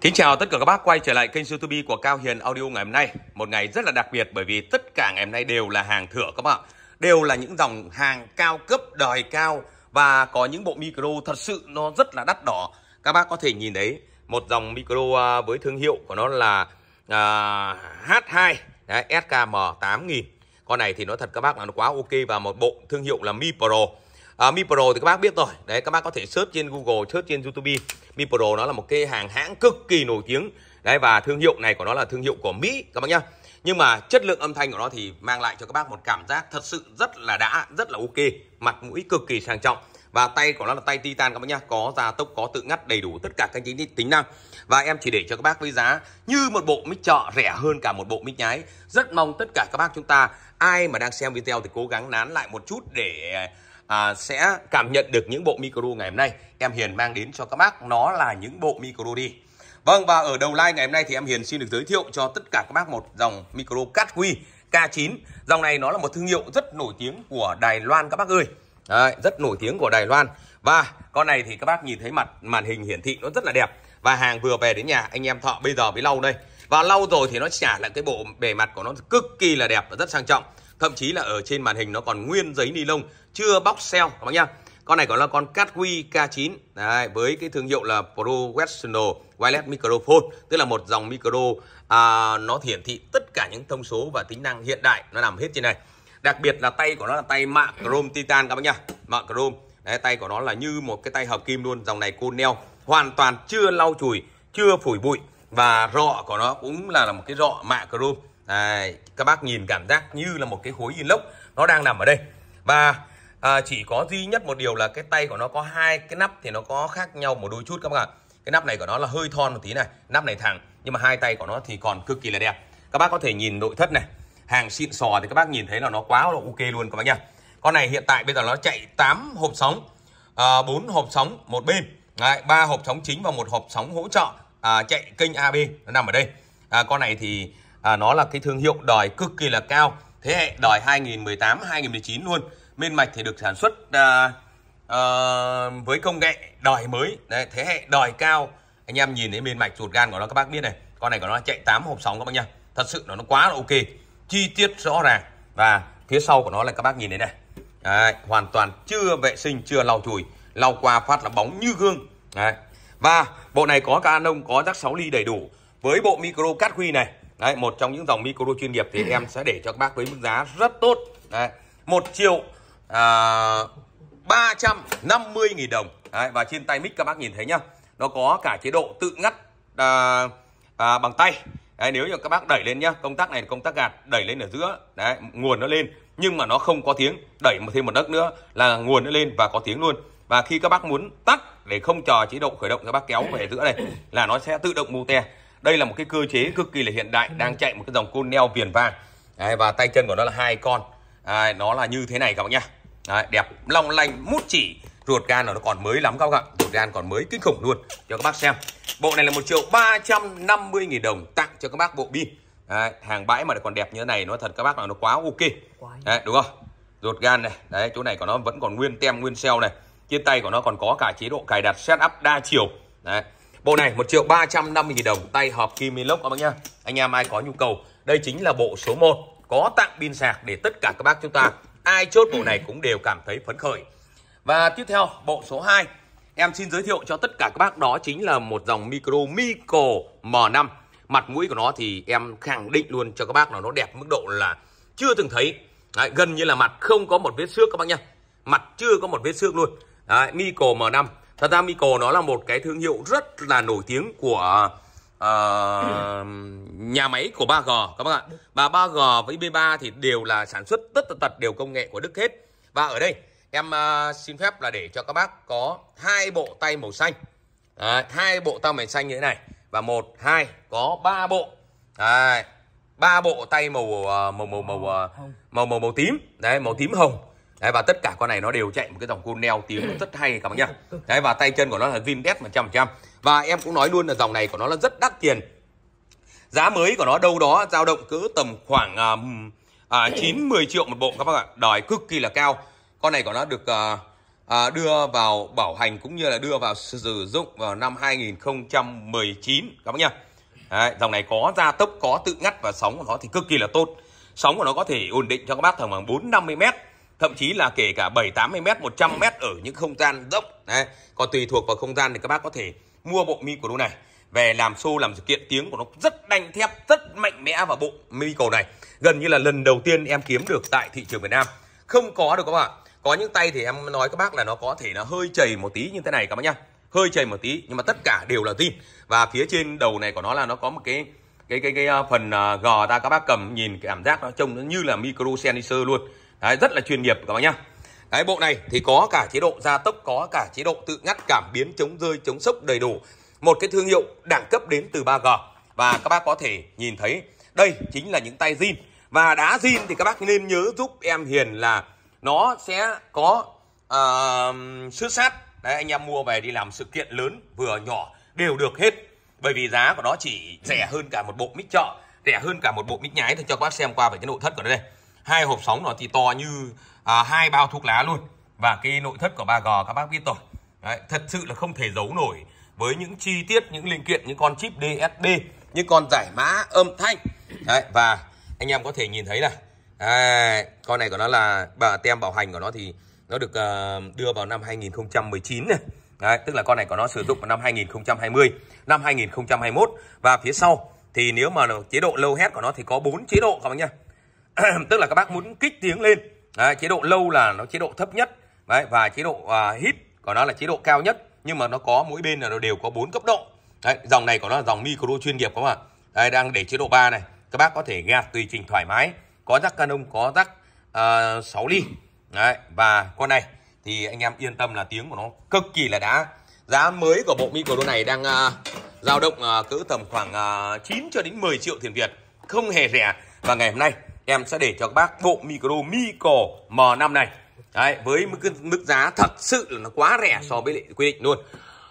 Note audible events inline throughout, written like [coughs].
Kính chào tất cả các bác quay trở lại kênh YouTube của Cao Hiền Audio ngày hôm nay. Một ngày rất là đặc biệt bởi vì tất cả ngày hôm nay đều là hàng thửa các bạn. Đều là những dòng hàng cao cấp, đời cao và có những bộ micro thật sự nó rất là đắt đỏ. Các bác có thể nhìn thấy một dòng micro à, với thương hiệu của nó là uh, à, H2 đấy, SKM 8000. Con này thì nó thật các bác là nó quá ok và một bộ thương hiệu là Mi Pro. Uh, Mi Pro thì các bác biết rồi. Đấy các bác có thể search trên Google, search trên YouTube Mi nó là một cái hàng hãng cực kỳ nổi tiếng đấy và thương hiệu này của nó là thương hiệu của Mỹ các bác nhá nhưng mà chất lượng âm thanh của nó thì mang lại cho các bác một cảm giác thật sự rất là đã rất là ok mặt mũi cực kỳ sang trọng và tay của nó là tay titan các bác nhá có gia tốc có tự ngắt đầy đủ tất cả các tính tính năng và em chỉ để cho các bác với giá như một bộ mic chợ rẻ hơn cả một bộ mic nhái rất mong tất cả các bác chúng ta ai mà đang xem video thì cố gắng nán lại một chút để à, sẽ cảm nhận được những bộ micro ngày hôm nay em Hiền mang đến cho các bác nó là những bộ micro đi Vâng và ở đầu live ngày hôm nay thì em Hiền xin được giới thiệu cho tất cả các bác một dòng micro Catqui K9 dòng này nó là một thương hiệu rất nổi tiếng của Đài Loan các bác ơi Đấy, rất nổi tiếng của Đài Loan và con này thì các bác nhìn thấy mặt màn hình hiển thị nó rất là đẹp và hàng vừa về đến nhà anh em thọ bây giờ mới lau đây và lau rồi thì nó trả lại cái bộ bề mặt của nó cực kỳ là đẹp và rất sang trọng thậm chí là ở trên màn hình nó còn nguyên giấy ni lông chưa bóc seal các bác nhá con này còn là con Catwi K9 Đấy, với cái thương hiệu là Professional Wireless Microphone tức là một dòng micro à, nó hiển thị tất cả những thông số và tính năng hiện đại nó nằm hết trên này đặc biệt là tay của nó là tay mạ chrome titan các bác nhá mạ chrome Đấy, tay của nó là như một cái tay hợp kim luôn dòng này côn hoàn toàn chưa lau chùi chưa phủi bụi và rọ của nó cũng là, là một cái rọ mạ chrome Đấy, các bác nhìn cảm giác như là một cái khối inox nó đang nằm ở đây và à, chỉ có duy nhất một điều là cái tay của nó có hai cái nắp thì nó có khác nhau một đôi chút các bác ạ cái nắp này của nó là hơi thon một tí này nắp này thẳng nhưng mà hai tay của nó thì còn cực kỳ là đẹp các bác có thể nhìn nội thất này hàng xịn sò thì các bác nhìn thấy là nó quá là ok luôn các bác nhá con này hiện tại bây giờ nó chạy 8 hộp sóng à, hộp sóng một bên ba hộp sóng chính và một hộp sóng hỗ trợ à, chạy kênh AB nó nằm ở đây à, con này thì à, nó là cái thương hiệu đòi cực kỳ là cao thế hệ đòi 2018 2019 luôn minh mạch thì được sản xuất à, à, với công nghệ đòi mới Đấy, thế hệ đòi cao anh em nhìn thấy minh mạch ruột gan của nó các bác biết này con này của nó chạy 8 hộp sóng các bác nhá thật sự nó nó quá là ok chi tiết rõ ràng và phía sau của nó là các bác nhìn thấy này Đấy, hoàn toàn chưa vệ sinh chưa lau chùi lau qua phát là bóng như gương Đấy. và bộ này có Canon có rắc 6 ly đầy đủ với bộ micro cắt huy này Đấy, một trong những dòng micro chuyên nghiệp thì em sẽ để cho các bác với mức giá rất tốt. Đấy, 1 triệu à, 350 nghìn đồng. Đấy, và trên tay mic các bác nhìn thấy nhá. Nó có cả chế độ tự ngắt à, à, bằng tay. Đấy, nếu như các bác đẩy lên nhá, công tắc này công tắc gạt, đẩy lên ở giữa, đấy, nguồn nó lên nhưng mà nó không có tiếng, đẩy thêm một nấc nữa là nguồn nó lên và có tiếng luôn. Và khi các bác muốn tắt để không chờ chế độ khởi động các bác kéo về giữa này là nó sẽ tự động mute đây là một cái cơ chế cực kỳ là hiện đại đang chạy một cái dòng côn neo viền vàng đấy, và tay chân của nó là hai con đấy, nó là như thế này các bạn nhá đấy, đẹp long lanh mút chỉ ruột gan nó còn mới lắm các bạn ruột gan còn mới kinh khủng luôn cho các bác xem bộ này là một triệu ba trăm năm mươi nghìn đồng tặng cho các bác bộ pin đấy, hàng bãi mà còn đẹp như thế này nó thật các bác là nó quá ok đấy, đúng không ruột gan này đấy chỗ này của nó vẫn còn nguyên tem nguyên sell này trên tay của nó còn có cả chế độ cài đặt setup đa chiều đấy Bộ này 1 triệu 350 nghìn đồng, tay hợp kim inox các bác nhá. Anh em ai có nhu cầu, đây chính là bộ số 1 có tặng pin sạc để tất cả các bác chúng ta ai chốt bộ này cũng đều cảm thấy phấn khởi. Và tiếp theo, bộ số 2 em xin giới thiệu cho tất cả các bác đó chính là một dòng micro Mico M5. Mặt mũi của nó thì em khẳng định luôn cho các bác là nó đẹp mức độ là chưa từng thấy. Đấy, gần như là mặt không có một vết xước các bác nhá. Mặt chưa có một vết xước luôn. Đấy, Mico M5 thật ra Mico nó là một cái thương hiệu rất là nổi tiếng của uh, nhà máy của 3G các bạn, ạ và 3G với B3 thì đều là sản xuất tất tật tật đều công nghệ của Đức hết và ở đây em uh, xin phép là để cho các bác có hai bộ tay màu xanh hai bộ tay màu xanh như thế này và một hai có ba bộ ba bộ tay màu ờ, màu màu màu màu màu màu, màu tím đấy màu tím hồng Đấy, và tất cả con này nó đều chạy một cái dòng cool neo tiếng rất hay các bác nhá. Đấy và tay chân của nó là Vindex 100%. Và em cũng nói luôn là dòng này của nó là rất đắt tiền. Giá mới của nó đâu đó dao động cỡ tầm khoảng à, à, 9 10 triệu một bộ các bác ạ. Đòi cực kỳ là cao. Con này của nó được à, à, đưa vào bảo hành cũng như là đưa vào sử dụng vào năm 2019 các bác nhá. Đấy, dòng này có gia tốc, có tự ngắt và sóng của nó thì cực kỳ là tốt. Sóng của nó có thể ổn định cho các bác tầm khoảng 4 50 mét thậm chí là kể cả 7 80 m 100 m ở những không gian dốc đấy còn tùy thuộc vào không gian thì các bác có thể mua bộ mi micro này về làm show làm sự kiện tiếng của nó rất đanh thép rất mạnh mẽ và bộ mi micro này gần như là lần đầu tiên em kiếm được tại thị trường Việt Nam không có được các bạn có những tay thì em nói các bác là nó có thể là hơi chảy một tí như thế này các bác nhá hơi chảy một tí nhưng mà tất cả đều là zin và phía trên đầu này của nó là nó có một cái cái cái cái ờ, phần ờ, G ta các bác cầm nhìn cái cảm giác nó trông nó như là micro sensor luôn Đấy, rất là chuyên nghiệp các bác nhá Đấy, bộ này thì có cả chế độ gia tốc có cả chế độ tự ngắt cảm biến chống rơi chống sốc đầy đủ một cái thương hiệu đẳng cấp đến từ 3G và các bác có thể nhìn thấy đây chính là những tay zin và đá zin thì các bác nên nhớ giúp em Hiền là nó sẽ có uh, sứ sát đấy anh em mua về đi làm sự kiện lớn vừa nhỏ đều được hết bởi vì giá của nó chỉ rẻ hơn cả một bộ mic chợ rẻ hơn cả một bộ mic nhái thì cho các bác xem qua về cái nội thất của nó đây hai hộp sóng nó thì to như à, hai bao thuốc lá luôn và cái nội thất của 3G các bác biết rồi Đấy, thật sự là không thể giấu nổi với những chi tiết những linh kiện những con chip DSD những con giải mã âm thanh Đấy, và anh em có thể nhìn thấy là con này của nó là bà tem bảo hành của nó thì nó được uh, đưa vào năm 2019 này Đấy, tức là con này của nó sử dụng vào năm 2020 năm 2021 và phía sau thì nếu mà chế độ low head của nó thì có 4 chế độ các bác nhá [clears throat] tức là các bác muốn kích tiếng lên đấy, chế độ lâu là nó chế độ thấp nhất đấy, và chế độ à, hít của nó là chế độ cao nhất nhưng mà nó có mỗi bên là nó đều có bốn cấp độ đấy, dòng này của nó là dòng micro chuyên nghiệp không ạ đây đang để chế độ 3 này các bác có thể gạt tùy chỉnh thoải mái có rắc canon có rắc à, uh, 6 ly đấy, và con này thì anh em yên tâm là tiếng của nó cực kỳ là đã giá mới của bộ micro này đang uh, dao động uh, cỡ tầm khoảng uh, 9 cho đến 10 triệu tiền Việt không hề rẻ và ngày hôm nay em sẽ để cho các bác bộ micro Miko M5 này đấy với mức mức giá thật sự là nó quá rẻ so với lại quy định luôn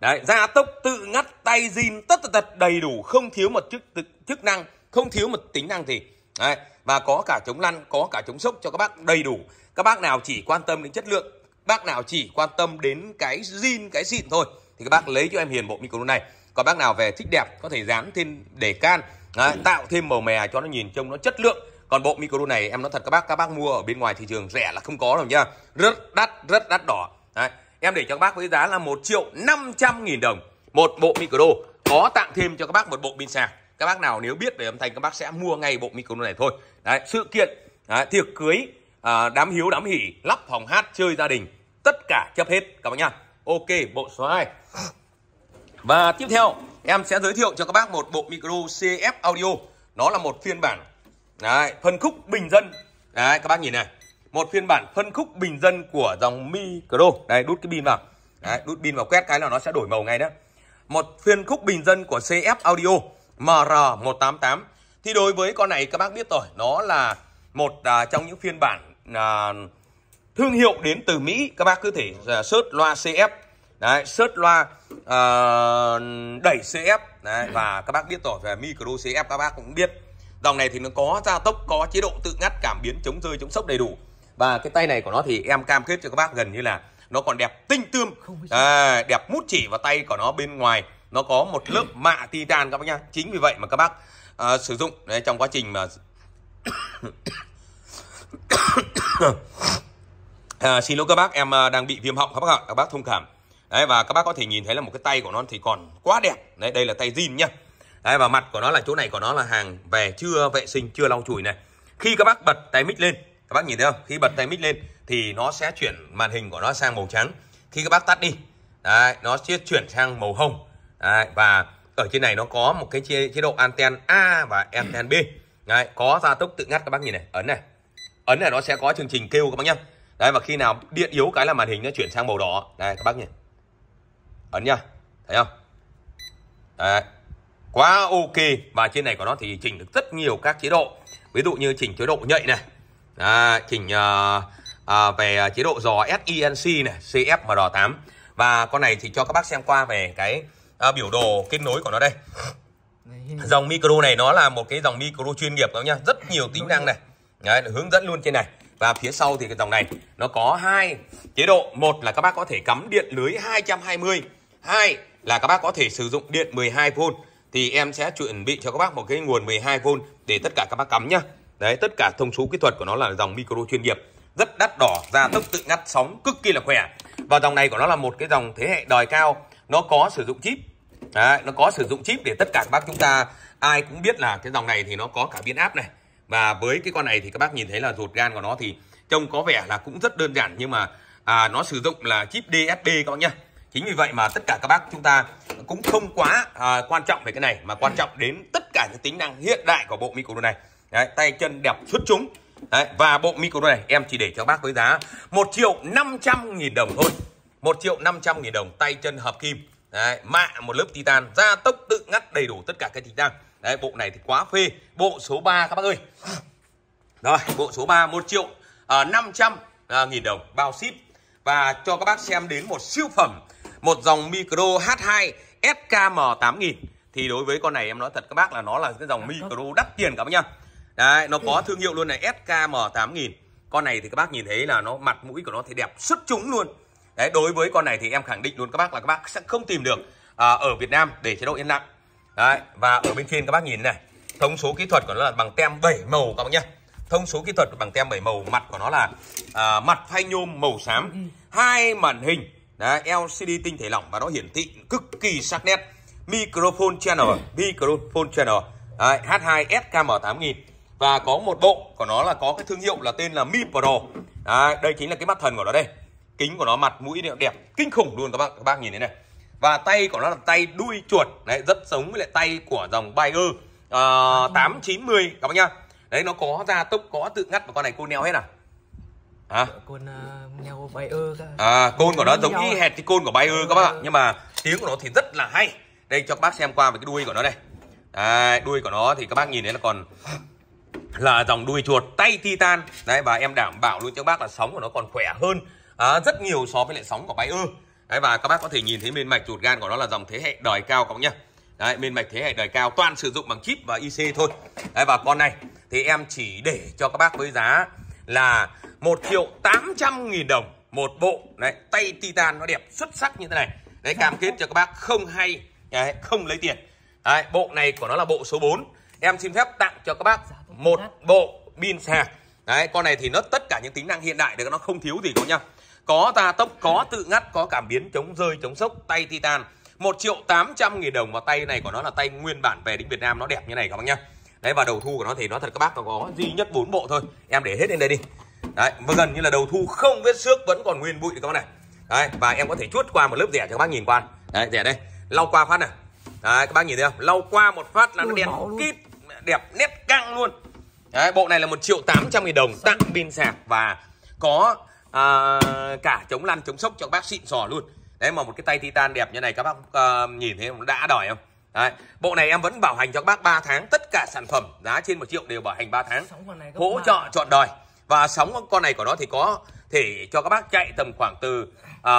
đấy gia tốc tự ngắt tay zin tất tật, tật đầy đủ không thiếu một chức chức năng không thiếu một tính năng gì đấy và có cả chống lăn có cả chống sốc cho các bác đầy đủ các bác nào chỉ quan tâm đến chất lượng bác nào chỉ quan tâm đến cái zin cái xịn thôi thì các bác lấy cho em hiền bộ micro này còn bác nào về thích đẹp có thể dán thêm để can đấy, tạo thêm màu mè cho nó nhìn trông nó chất lượng còn bộ micro này em nói thật các bác các bác mua ở bên ngoài thị trường rẻ là không có đâu nhá rất đắt rất đắt đỏ đấy em để cho các bác với giá là 1 triệu 500 nghìn đồng một bộ micro có tặng thêm cho các bác một bộ pin sạc các bác nào nếu biết về âm thanh các bác sẽ mua ngay bộ micro này thôi đấy, sự kiện đấy, tiệc cưới à, đám hiếu đám hỉ lắp phòng hát chơi gia đình tất cả chấp hết các bác nhá ok bộ số 2 và tiếp theo em sẽ giới thiệu cho các bác một bộ micro CF Audio nó là một phiên bản Đấy, phân khúc bình dân. Đấy, các bác nhìn này. Một phiên bản phân khúc bình dân của dòng micro. Đây, đút cái pin vào. Đấy, đút pin vào quét cái là nó sẽ đổi màu ngay đó. Một phiên khúc bình dân của CF Audio MR188. Thì đối với con này các bác biết rồi, nó là một à, trong những phiên bản à, thương hiệu đến từ Mỹ. Các bác cứ thể à, search loa CF. Đấy, search loa à, đẩy CF. Đấy, và các bác biết rồi về micro CF các bác cũng biết dòng này thì nó có gia tốc có chế độ tự ngắt cảm biến chống rơi chống sốc đầy đủ và cái tay này của nó thì em cam kết cho các bác gần như là nó còn đẹp tinh tươm à, đẹp mút chỉ và tay của nó bên ngoài nó có một lớp ừ. mạ titan các bác nhá chính vì vậy mà các bác à, sử dụng đấy, trong quá trình mà [coughs] [coughs] à, xin lỗi các bác em ờ, đang bị viêm họng các bác ạ các bác thông cảm đấy và các bác có thể nhìn thấy là một cái tay của nó thì còn quá đẹp đấy đây là tay zin nhá đấy, và mặt của nó là chỗ này của nó là hàng về chưa vệ sinh chưa lau chùi này khi các bác bật tay mic lên các bác nhìn thấy không khi bật tay mic lên thì nó sẽ chuyển màn hình của nó sang màu trắng khi các bác tắt đi đấy, nó sẽ chuyển sang màu hồng đấy, và ở trên này nó có một cái chế, chế độ anten A và anten B đấy, có gia tốc tự ngắt các bác nhìn này ấn này ấn này nó sẽ có chương trình kêu các bác nhá đấy và khi nào điện yếu cái là màn hình nó chuyển sang màu đỏ đây các bác nhìn ấn nhá thấy không đấy quá ok và trên này của nó thì chỉnh được rất nhiều các chế độ ví dụ như chỉnh chế độ nhạy này à, chỉnh uh, uh, về chế độ dò SINC này CFMR8 và con này thì cho các bác xem qua về cái uh, biểu đồ kết nối của nó đây dòng micro này nó là một cái dòng micro chuyên nghiệp các nhá rất nhiều tính năng này Đấy, hướng dẫn luôn trên này và phía sau thì cái dòng này nó có hai chế độ một là các bác có thể cắm điện lưới 220 hai là các bác có thể sử dụng điện 12V thì em sẽ chuẩn bị cho các bác một cái nguồn 12V để tất cả các bác cắm nhá. Đấy, tất cả thông số kỹ thuật của nó là dòng micro chuyên nghiệp, rất đắt đỏ, ra tốc tự ngắt sóng cực kỳ là khỏe. Và dòng này của nó là một cái dòng thế hệ đòi cao, nó có sử dụng chip. Đấy, nó có sử dụng chip để tất cả các bác chúng ta ai cũng biết là cái dòng này thì nó có cả biến áp này. Và với cái con này thì các bác nhìn thấy là ruột gan của nó thì trông có vẻ là cũng rất đơn giản nhưng mà à, nó sử dụng là chip DSP các bác nhá chính vì vậy mà tất cả các bác chúng ta cũng không quá à, quan trọng về cái này mà quan trọng đến tất cả những tính năng hiện đại của bộ micro này Đấy, tay chân đẹp xuất chúng Đấy, và bộ micro này em chỉ để cho bác với giá 1 triệu 500 nghìn đồng thôi 1 triệu 500 nghìn đồng tay chân hợp kim Đấy, mạ một lớp titan gia tốc tự ngắt đầy đủ tất cả các tính năng Đấy, bộ này thì quá phê bộ số 3 các bác ơi rồi bộ số 3 1 triệu à, 500 à, nghìn đồng bao ship và cho các bác xem đến một siêu phẩm một dòng micro H2 SKM8000 thì đối với con này em nói thật các bác là nó là cái dòng dạ, micro đắt tiền các bác nhá đấy nó có ừ. thương hiệu luôn này SKM8000 con này thì các bác nhìn thấy là nó mặt mũi của nó thì đẹp xuất chúng luôn đấy đối với con này thì em khẳng định luôn các bác là các bác sẽ không tìm được à, ở Việt Nam để chế độ yên lặng đấy và ở bên trên các bác nhìn này thông số kỹ thuật của nó là bằng tem 7 màu các bác nhá thông số kỹ thuật bằng tem 7 màu mặt của nó là à, mặt phay nhôm màu xám ừ. hai màn hình Đấy, LCD tinh thể lỏng và nó hiển thị cực kỳ sắc nét. Microphone channel, microphone channel. Đấy, H2 SKM8000 và có một bộ của nó là có cái thương hiệu là tên là Mi Pro. Đấy, đây chính là cái mắt thần của nó đây. Kính của nó mặt mũi đẹp, đẹp kinh khủng luôn các bác các bác nhìn thế này. Và tay của nó là tay đuôi chuột. Đấy, rất giống với lại tay của dòng Bayer uh, ờ, 890 các bác nhá. Đấy nó có ra tốc có tự ngắt và con này cô neo hết à hả côn uh, bay ơ à côn của nó giống như hệt cái côn của bay ơ các bác ạ dạ, nhưng mà tiếng của nó thì rất là hay đây cho các bác xem qua về cái đuôi của nó đây đấy, đuôi của nó thì các bác nhìn thấy là còn [clears throat] là dòng đuôi chuột tay titan đấy và em đảm bảo luôn cho các bác là sóng của nó còn khỏe hơn à, rất nhiều so với lại sóng của bay ơ đấy và các bác có thể nhìn thấy bên mạch chuột gan của nó là dòng thế hệ đời cao các bác nhá đấy bên mạch thế hệ đời cao toàn sử dụng bằng chip và ic thôi đấy và con này thì em chỉ để cho các bác với giá là 1 triệu 800 nghìn đồng một bộ đấy tay titan nó đẹp xuất sắc như thế này đấy cam kết cho các bác không hay đấy, không lấy tiền đấy, bộ này của nó là bộ số 4 em xin phép tặng cho các bác một bộ pin sạc đấy con này thì nó tất cả những tính năng hiện đại được nó không thiếu gì có nha, có ta tốc có tự ngắt có cảm biến chống rơi chống sốc tay titan 1 triệu 800 nghìn đồng và tay này của nó là tay nguyên bản về đến Việt Nam nó đẹp như này các bác nhá đấy và đầu thu của nó thì nó thật các bác nó có duy nhất bốn bộ thôi em để hết lên đây đi đấy và gần như là đầu thu không vết xước vẫn còn nguyên bụi các bác này đấy và em có thể chuốt qua một lớp rẻ cho các bác nhìn qua đấy rẻ đây lau qua phát này đấy các bác nhìn thấy không lau qua một phát là nó đen kít đẹp nét căng luôn đấy bộ này là một triệu tám trăm nghìn đồng tặng pin sạc và có à, cả chống lăn chống sốc cho các bác xịn sò luôn đấy mà một cái tay titan đẹp như này các bác à, nhìn thấy đã đòi không Đấy, bộ này em vẫn bảo hành cho các bác 3 tháng tất cả sản phẩm giá trên 1 triệu đều bảo hành 3 tháng hỗ trợ trọn đời và sóng con này của nó thì có thể cho các bác chạy tầm khoảng từ à,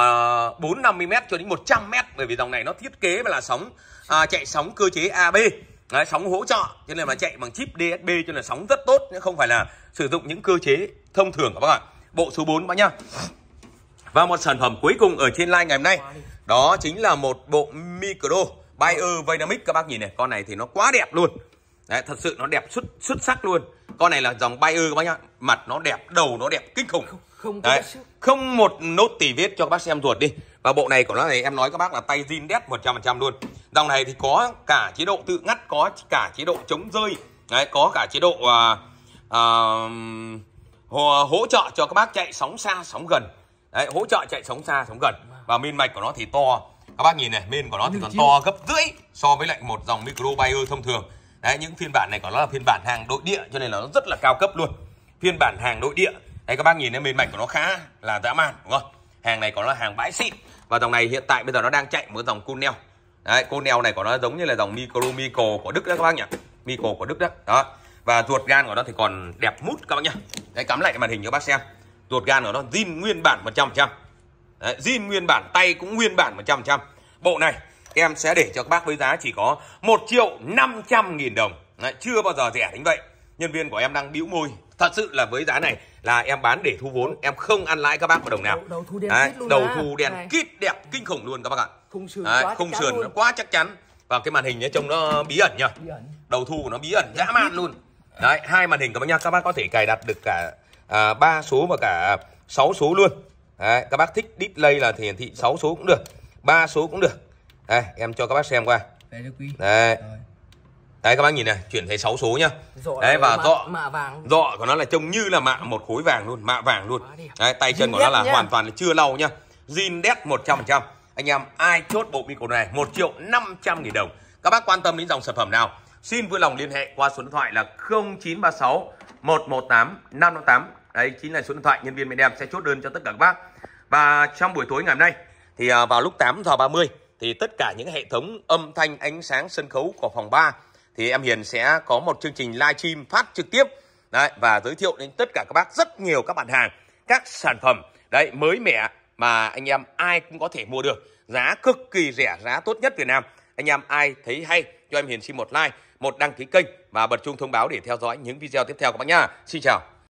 bốn uh, 50 m cho đến 100 m bởi vì dòng này nó thiết kế là sóng uh, chạy sóng cơ chế AB Đấy, sóng hỗ trợ cho nên là chạy bằng chip DSB cho nên là sóng rất tốt chứ không phải là sử dụng những cơ chế thông thường các bác ạ bộ số 4 bác nhá và một sản phẩm cuối cùng ở trên line ngày hôm nay đó chính là một bộ micro Bayer Dynamic các bác nhìn này con này thì nó quá đẹp luôn Đấy, thật sự nó đẹp xuất xuất sắc luôn con này là dòng Bayer các bác nhá mặt nó đẹp đầu nó đẹp kinh khủng không, không, Đấy, không một nốt tỉ vết cho các bác xem ruột đi và bộ này của nó này em nói các bác là tay zin đét 100% luôn dòng này thì có cả chế độ tự ngắt có cả chế độ chống rơi Đấy, có cả chế độ uh, uh, hỗ, hỗ trợ cho các bác chạy sóng xa sóng gần Đấy, hỗ trợ chạy sóng xa sóng gần và min mạch của nó thì to các bác nhìn này bên của nó thì còn to gấp rưỡi so với lại một dòng micro thông thường đấy những phiên bản này của nó là phiên bản hàng nội địa cho nên là nó rất là cao cấp luôn phiên bản hàng nội địa đấy các bác nhìn thấy bên mạch của nó khá là dã man đúng không hàng này có là hàng bãi xịn và dòng này hiện tại bây giờ nó đang chạy một dòng Cunel đấy Cunel này của nó giống như là dòng micro micro của Đức đó các bác nhỉ micro của Đức đó đó và ruột gan của nó thì còn đẹp mút các bác nhá đấy cắm lại cái màn hình cho bác xem ruột gan của nó zin nguyên bản 100% trăm zin nguyên bản tay cũng nguyên bản 100% Bộ này em sẽ để cho các bác với giá chỉ có 1 triệu 500 nghìn đồng. Đấy, chưa bao giờ rẻ đến vậy. Nhân viên của em đang bĩu môi. Thật sự là với giá này là em bán để thu vốn, em không ăn lãi các bác một đồng nào. Đầu, đầu thu đen Đấy, kít luôn Đầu thu đen kít đẹp kinh khủng luôn các bác ạ. Khung sườn Đấy, quá khung sườn nó quá chắc chắn. Và cái màn hình nhé trông nó bí ẩn nhá. Đầu thu của nó bí ẩn dã man luôn. Đấy, hai màn hình các bác nhá. Các bác có thể cài đặt được cả à, số và cả 6 số luôn. Đấy, các bác thích display là thì hiển thị 6 số cũng được ba số cũng được đây em cho các bác xem qua Đây, đấy, các bác nhìn này chuyển thấy 6 số nhá dọ đấy và dọ mạ vàng dọ của nó là trông như là mạ một khối vàng luôn mạ vàng luôn đấy tay chân của nó là nhá. hoàn toàn là chưa lau nhá zin đét trăm. anh em ai chốt bộ micro này 1 triệu 500 nghìn đồng các bác quan tâm đến dòng sản phẩm nào xin vui lòng liên hệ qua số điện thoại là 0936 118 558 đấy chính là số điện thoại nhân viên bên em sẽ chốt đơn cho tất cả các bác và trong buổi tối ngày hôm nay thì à, vào lúc 8 giờ 30 thì tất cả những hệ thống âm thanh ánh sáng sân khấu của phòng 3 thì em Hiền sẽ có một chương trình live stream phát trực tiếp đấy, và giới thiệu đến tất cả các bác rất nhiều các bạn hàng các sản phẩm đấy mới mẻ mà anh em ai cũng có thể mua được giá cực kỳ rẻ giá tốt nhất Việt Nam anh em ai thấy hay cho em Hiền xin một like một đăng ký kênh và bật chuông thông báo để theo dõi những video tiếp theo các bác nhá xin chào